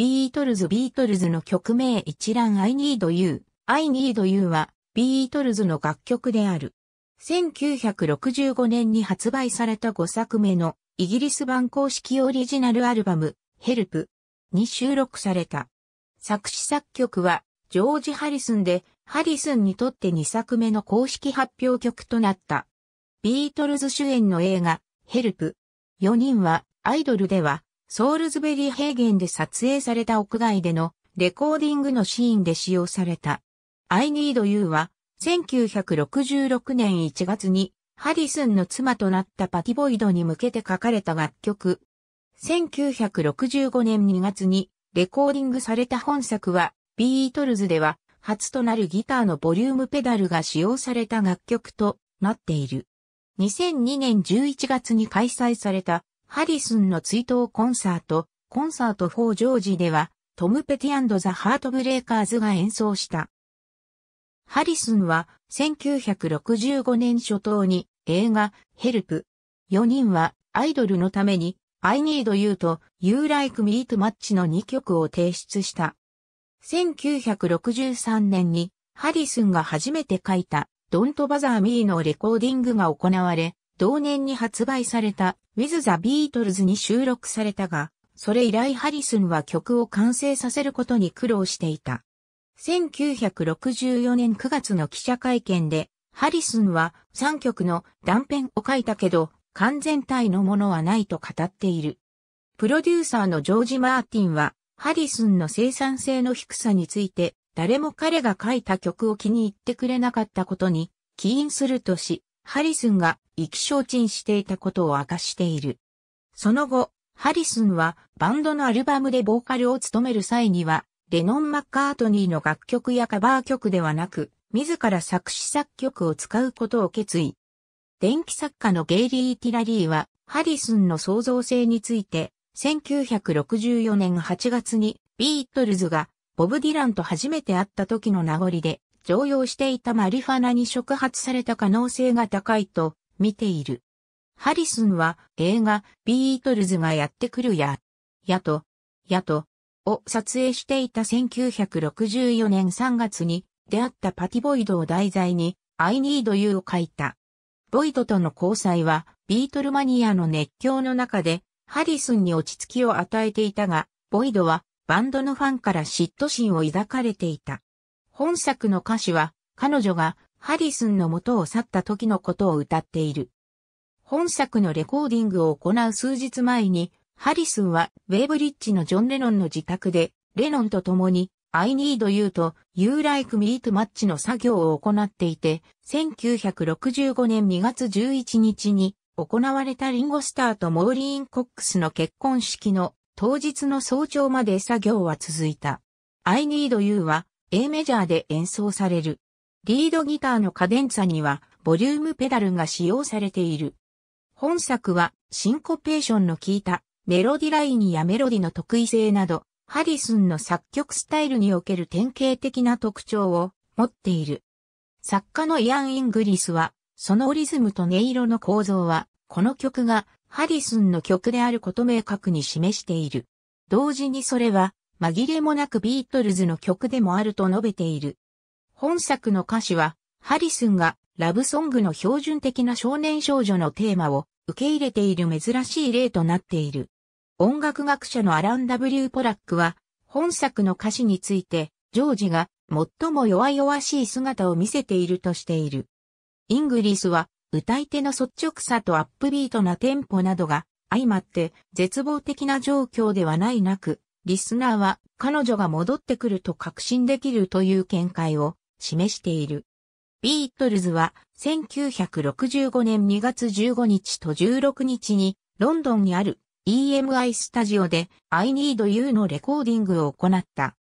ビートルズビートルズの曲名一覧 I need you I need you はビートルズの楽曲である。1965年に発売された5作目のイギリス版公式オリジナルアルバム Help に収録された。作詞作曲はジョージ・ハリスンでハリスンにとって2作目の公式発表曲となった。ビートルズ主演の映画 Help4 人はアイドルではソールズベリー平原で撮影された屋外でのレコーディングのシーンで使用された。I Need You は1966年1月にハリスンの妻となったパティボイドに向けて書かれた楽曲。1965年2月にレコーディングされた本作はビートルズでは初となるギターのボリュームペダルが使用された楽曲となっている。2002年11月に開催されたハリスンの追悼コンサート、コンサート4ジョージでは、トム・ペティザ・ハートブレイカーズが演奏した。ハリスンは1965年初頭に映画ヘルプ。4人はアイドルのために I need you と You like me to match の2曲を提出した。1963年にハリスンが初めて書いた Don't Bother Me のレコーディングが行われ、同年に発売された With the Beatles に収録されたが、それ以来ハリスンは曲を完成させることに苦労していた。1964年9月の記者会見で、ハリスンは3曲の断片を書いたけど、完全体のものはないと語っている。プロデューサーのジョージ・マーティンは、ハリスンの生産性の低さについて、誰も彼が書いた曲を気に入ってくれなかったことに起因するとし、ハリスンが意気消沈していたことを明かしている。その後、ハリスンはバンドのアルバムでボーカルを務める際には、レノン・マッカートニーの楽曲やカバー曲ではなく、自ら作詞作曲を使うことを決意。電気作家のゲイリー・ティラリーは、ハリスンの創造性について、1964年8月にビートルズがボブ・ディランと初めて会った時の名残で、常用していたマリファナに触発された可能性が高いと見ている。ハリスンは映画ビートルズがやってくるや、やと、やと、を撮影していた1964年3月に出会ったパティボイドを題材に I need you を書いた。ボイドとの交際はビートルマニアの熱狂の中でハリスンに落ち着きを与えていたが、ボイドはバンドのファンから嫉妬心を抱かれていた。本作の歌詞は彼女がハリスンの元を去った時のことを歌っている。本作のレコーディングを行う数日前に、ハリスンはウェイブリッジのジョン・レノンの自宅で、レノンと共に I need you と You like me to match の作業を行っていて、1965年2月11日に行われたリンゴスターとモーリーン・コックスの結婚式の当日の早朝まで作業は続いた。I need you は A メジャーで演奏される。リードギターのカデンツァにはボリュームペダルが使用されている。本作はシンコペーションの効いたメロディラインやメロディの特異性など、ハリスンの作曲スタイルにおける典型的な特徴を持っている。作家のイアン・イングリスは、そのリズムと音色の構造は、この曲がハリスンの曲であること明確に示している。同時にそれは、紛れもなくビートルズの曲でもあると述べている。本作の歌詞は、ハリスンがラブソングの標準的な少年少女のテーマを受け入れている珍しい例となっている。音楽学者のアラン・ W・ ポラックは、本作の歌詞について、ジョージが最も弱々しい姿を見せているとしている。イングリスは、歌い手の率直さとアップビートなテンポなどが相まって絶望的な状況ではないなく、リスナーは彼女が戻ってくると確信できるという見解を示している。ビートルズは1965年2月15日と16日にロンドンにある EMI スタジオで I Need You のレコーディングを行った。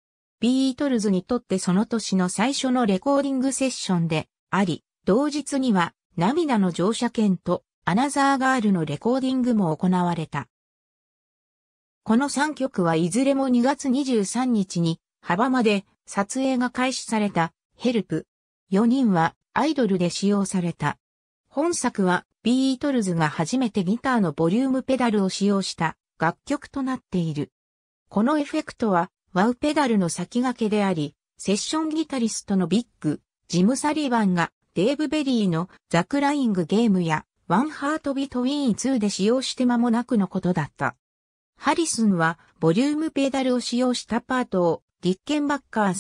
ビートルズにとってその年の最初のレコーディングセッションであり、同日には涙の乗車券とアナザーガールのレコーディングも行われた。この3曲はいずれも2月23日に幅まで撮影が開始されたヘルプ。4人はアイドルで使用された。本作はビートルズが初めてギターのボリュームペダルを使用した楽曲となっている。このエフェクトはワウペダルの先駆けであり、セッションギタリストのビッグ、ジム・サリバンがデーブ・ベリーのザ・クライング・ゲームやワン・ハート・ビト・ウィーン2で使用して間もなくのことだった。ハリスンはボリュームペダルを使用したパートをディッケンバッカー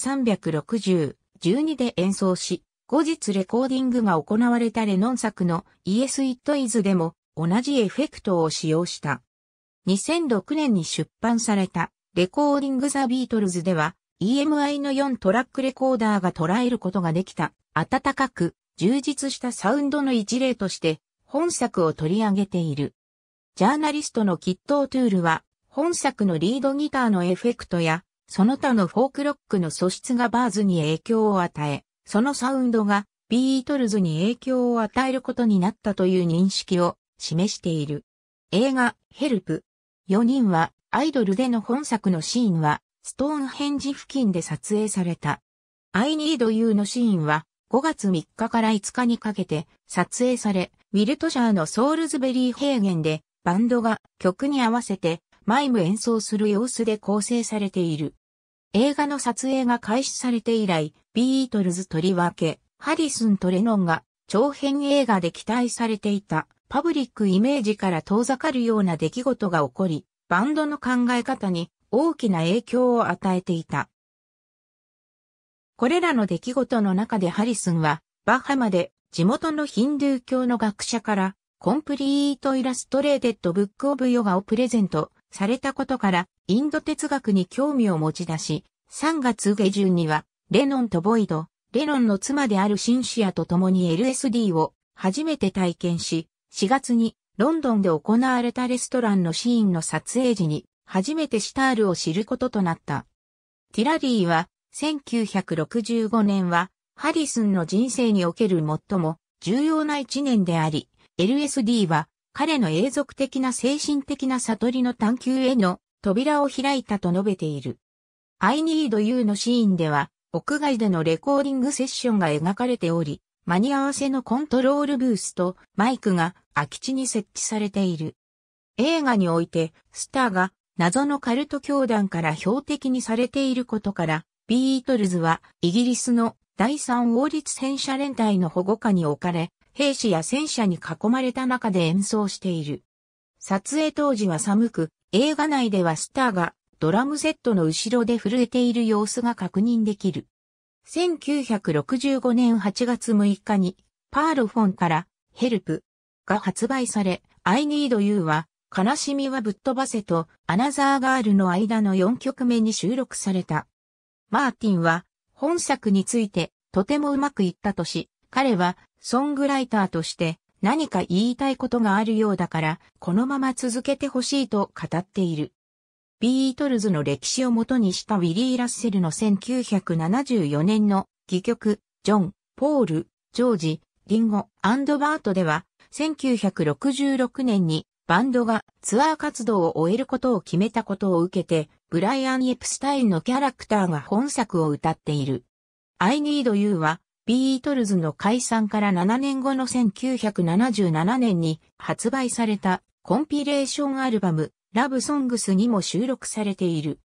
12で演奏し、後日レコーディングが行われたレノン作の Yes It Is でも同じエフェクトを使用した。2006年に出版されたレコーディングザ・ビートルズでは EMI の4トラックレコーダーが捉えることができた暖かく充実したサウンドの一例として本作を取り上げている。ジャーナリストのキット・オトゥールは本作のリードギターのエフェクトやその他のフォークロックの素質がバーズに影響を与え、そのサウンドがビートルズに影響を与えることになったという認識を示している。映画、ヘルプ。4人はアイドルでの本作のシーンは、ストーンヘンジ付近で撮影された。I need you のシーンは、5月3日から5日にかけて撮影され、ウィルトシャーのソールズベリー平原でバンドが曲に合わせてマイム演奏する様子で構成されている。映画の撮影が開始されて以来、ビートルズとりわけ、ハリスンとレノンが長編映画で期待されていたパブリックイメージから遠ざかるような出来事が起こり、バンドの考え方に大きな影響を与えていた。これらの出来事の中でハリスンは、バハマで地元のヒンドゥー教の学者から、コンプリートイラストレーテッドブックオブヨガをプレゼントされたことから、インド哲学に興味を持ち出し、3月下旬には、レノンとボイド、レノンの妻であるシンシアと共に LSD を初めて体験し、4月にロンドンで行われたレストランのシーンの撮影時に初めてシタールを知ることとなった。ティラリーは1965年はハリスンの人生における最も重要な一年であり、LSD は彼の永続的な精神的な悟りの探求への扉を開いたと述べている。I need you のシーンでは、屋外でのレコーディングセッションが描かれており、間に合わせのコントロールブースとマイクが空き地に設置されている。映画において、スターが謎のカルト教団から標的にされていることから、ビートルズはイギリスの第三王立戦車連隊の保護下に置かれ、兵士や戦車に囲まれた中で演奏している。撮影当時は寒く、映画内ではスターがドラムセットの後ろで震えている様子が確認できる。1965年8月6日にパールフォンからヘルプが発売され、I need you は悲しみはぶっ飛ばせとアナザーガールの間の4曲目に収録された。マーティンは本作についてとてもうまくいったとし、彼はソングライターとして何か言いたいことがあるようだから、このまま続けてほしいと語っている。ビートルズの歴史をもとにしたウィリー・ラッセルの1974年の戯曲、ジョン、ポール、ジョージ、リンゴ、アンドバートでは、1966年にバンドがツアー活動を終えることを決めたことを受けて、ブライアン・エプスタインのキャラクターが本作を歌っている。I Need You はビートルズの解散から7年後の1977年に発売されたコンピレーションアルバムラブソングスにも収録されている。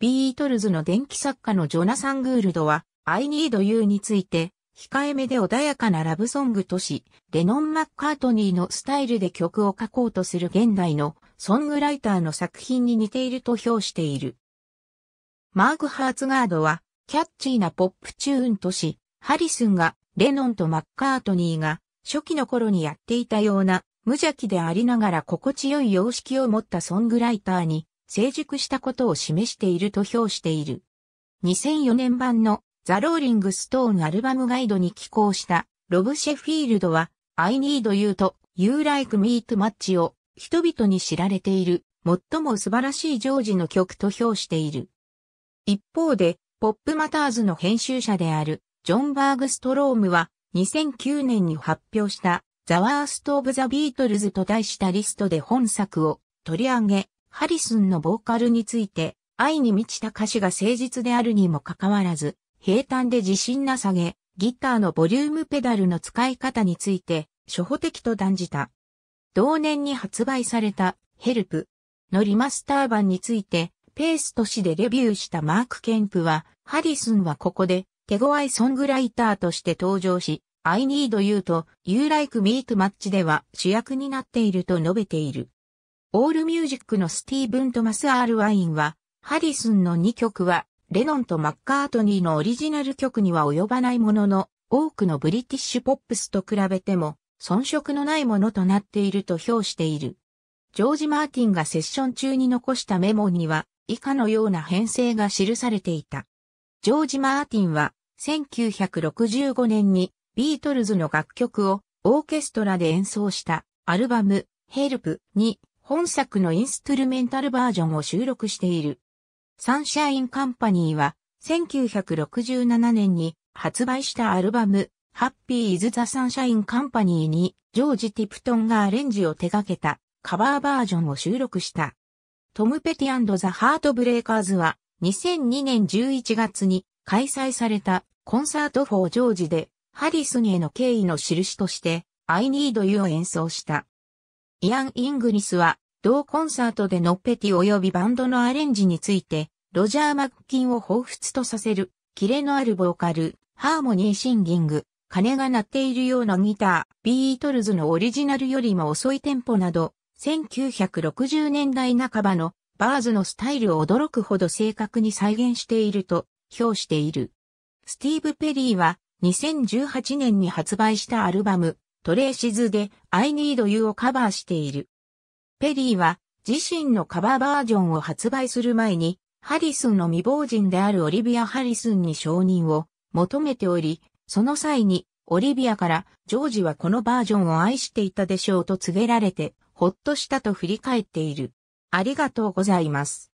ビートルズの電気作家のジョナサン・グールドは I Need You について控えめで穏やかなラブソングとし、レノン・マッカートニーのスタイルで曲を書こうとする現代のソングライターの作品に似ていると評している。マーク・ハーツガードはキャッチーなポップチューンとし、ハリスンが、レノンとマッカートニーが、初期の頃にやっていたような、無邪気でありながら心地よい様式を持ったソングライターに、成熟したことを示していると評している。2004年版のザ・ローリング・ストーンアルバムガイドに寄稿したロブ・シェフィールドは I need you と You like me to match を人々に知られている最も素晴らしいジョージの曲と評している。一方で、ポップマターズの編集者であるジョン・バーグストロームは2009年に発表したザワースト・オブ・ザ・ビートルズと題したリストで本作を取り上げ、ハリスンのボーカルについて愛に満ちた歌詞が誠実であるにもかかわらず、平坦で自信なさげ、ギターのボリュームペダルの使い方について、初歩的と断じた。同年に発売された、ヘルプのリマスター版について、ペースとしでレビューしたマーク・ケンプは、ハリスンはここで、手強いソングライターとして登場し、I need you と You like me to match では主役になっていると述べている。オールミュージックのスティーブン・トマス・アール・ワインは、ハリスンの2曲は、レノンとマッカートニーのオリジナル曲には及ばないものの、多くのブリティッシュポップスと比べても、遜色のないものとなっていると評している。ジョージ・マーティンがセッション中に残したメモには、以下のような編成が記されていた。ジョージ・マーティンは1965年にビートルズの楽曲をオーケストラで演奏したアルバムヘルプに本作のインストゥルメンタルバージョンを収録している。サンシャインカンパニーは1967年に発売したアルバムハッピーイズ・ザ・サンシャインカンパニーにジョージ・ティプトンがアレンジを手掛けたカバーバージョンを収録した。トム・ペティザ・ハートブレイカーズは2002年11月に開催されたコンサートフォージョージでハリスにへの敬意の印として I Need You を演奏した。イアン・イングリスは同コンサートでのペティ及びバンドのアレンジについてロジャー・マッキンを彷彿とさせるキレのあるボーカル、ハーモニーシンギング、鐘が鳴っているようなギター、ビートルズのオリジナルよりも遅いテンポなど、1960年代半ばのバーズのスタイルを驚くほど正確に再現していると評している。スティーブ・ペリーは2018年に発売したアルバムトレーシズで I Need You をカバーしている。ペリーは自身のカバーバージョンを発売する前にハリスンの未亡人であるオリビア・ハリスンに承認を求めており、その際にオリビアからジョージはこのバージョンを愛していたでしょうと告げられてほっとしたと振り返っている。ありがとうございます。